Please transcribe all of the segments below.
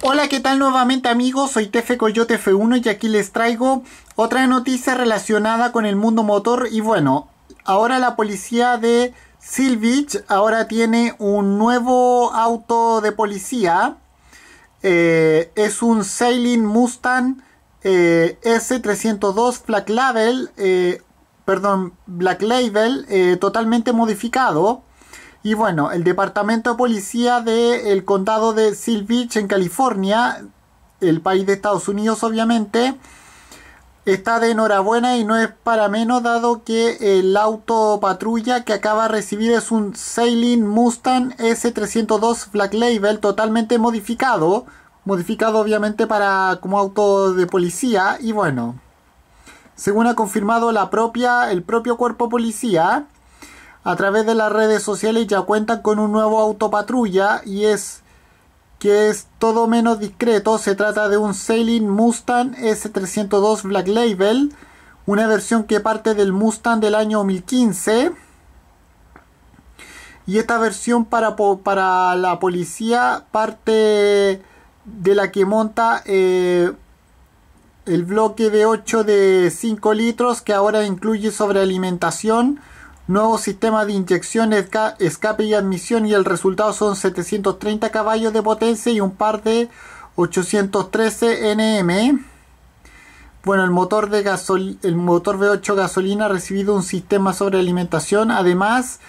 Hola, ¿qué tal nuevamente amigos? Soy Tefe Coyote F1 y aquí les traigo otra noticia relacionada con el mundo motor y bueno, ahora la policía de Silvich ahora tiene un nuevo auto de policía. Eh, es un Sailing Mustang eh, S302 Black Label, eh, perdón, Black Label totalmente modificado. Y bueno, el departamento de policía del condado de Seal Beach en California, el país de Estados Unidos obviamente, está de enhorabuena y no es para menos dado que el auto patrulla que acaba de recibir es un Sailing Mustang S302 Black Label totalmente modificado, modificado obviamente para como auto de policía y bueno, según ha confirmado la propia el propio cuerpo policía a través de las redes sociales ya cuentan con un nuevo autopatrulla y es que es todo menos discreto. Se trata de un Sailing Mustang S302 Black Label, una versión que parte del Mustang del año 2015. Y esta versión para, la policía parte de la que monta eh, el bloque de 8 de 5 litros que ahora incluye sobrealimentación Nuevo sistema de inyección, escape y admisión y el resultado son 730 caballos de potencia y un par de 813 Nm. Bueno, el motor, de gasol el motor V8 gasolina ha recibido un sistema sobre alimentación. Además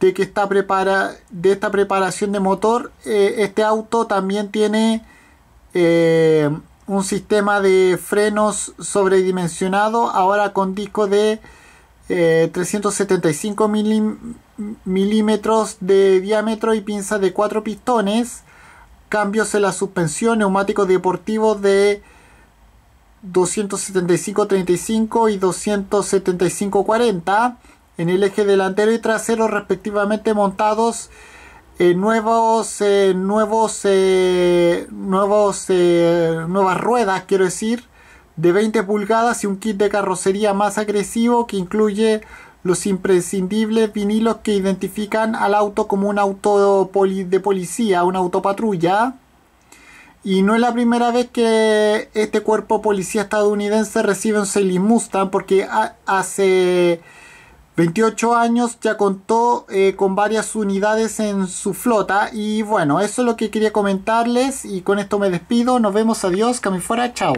de que esta, de esta preparación de motor, eh, este auto también tiene eh, un sistema de frenos sobredimensionado, ahora con disco de 375 eh, milímetros de diámetro y pinza de 4 pistones, cambios en la suspensión, neumático deportivo de 275-35 y 275-40 en el eje delantero y trasero respectivamente montados en nuevos eh, nuevos eh, nuevos nuevas ruedas quiero decir de 20 pulgadas y un kit de carrocería más agresivo que incluye los imprescindibles vinilos que identifican al auto como un auto de policía, una autopatrulla. Y no es la primera vez que este cuerpo policía estadounidense recibe un Selim Mustang porque hace 28 años ya contó eh, con varias unidades en su flota. Y bueno, eso es lo que quería comentarles y con esto me despido. Nos vemos, adiós, que fuera, chao.